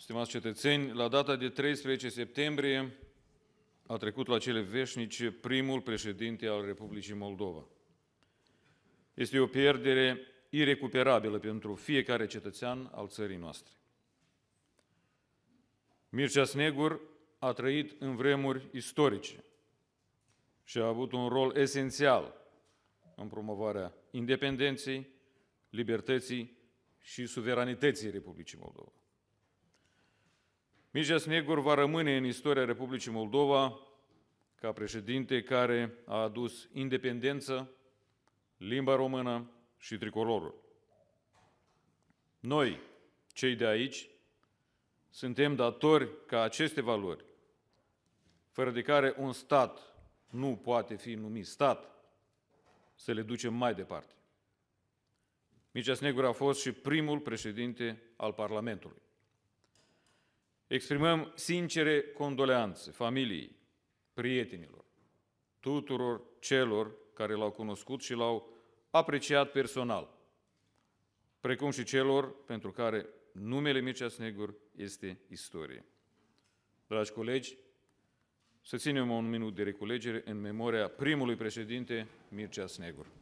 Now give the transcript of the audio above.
Stimați cetățeni, la data de 13 septembrie a trecut la cele veșnice primul președinte al Republicii Moldova. Este o pierdere irecuperabilă pentru fiecare cetățean al țării noastre. Mircea Snegur a trăit în vremuri istorice și a avut un rol esențial în promovarea independenței, libertății și suveranității Republicii Moldova. Mircea Snegur va rămâne în istoria Republicii Moldova ca președinte care a adus independență, limba română și tricolorul. Noi, cei de aici, suntem datori ca aceste valori, fără de care un stat nu poate fi numit stat, să le ducem mai departe. Mircea Snegur a fost și primul președinte al Parlamentului. Exprimăm sincere condoleanțe familiei, prietenilor, tuturor celor care l-au cunoscut și l-au apreciat personal, precum și celor pentru care numele Mircea Snegur este istorie. Dragi colegi, să ținem un minut de reculegere în memoria primului președinte Mircea Snegur.